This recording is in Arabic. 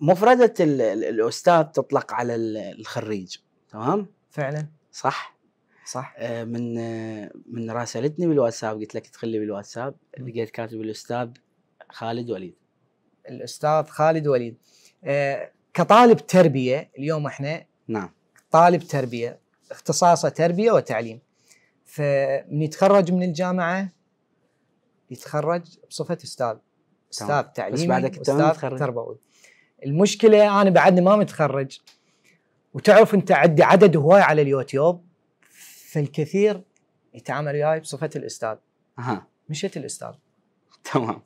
مفردة الأستاذ تطلق على الخريج تمام؟ فعلا صح؟ صح آه، من من راسلتني بالواتساب قلت لك تخلي لي بالواتساب لقيت كاتب الأستاذ خالد وليد الأستاذ خالد وليد آه، كطالب تربية اليوم احنا نعم طالب تربية اختصاصه تربية وتعليم فمن يتخرج من الجامعة يتخرج بصفة أستاذ استاذ تعليمي بس بعدك استاذ تربوي المشكله انا بعدني ما متخرج وتعرف انت عندي عدد هواي على اليوتيوب فالكثير يتعامل وياي بصفه الاستاذ اها مشيت الاستاذ تمام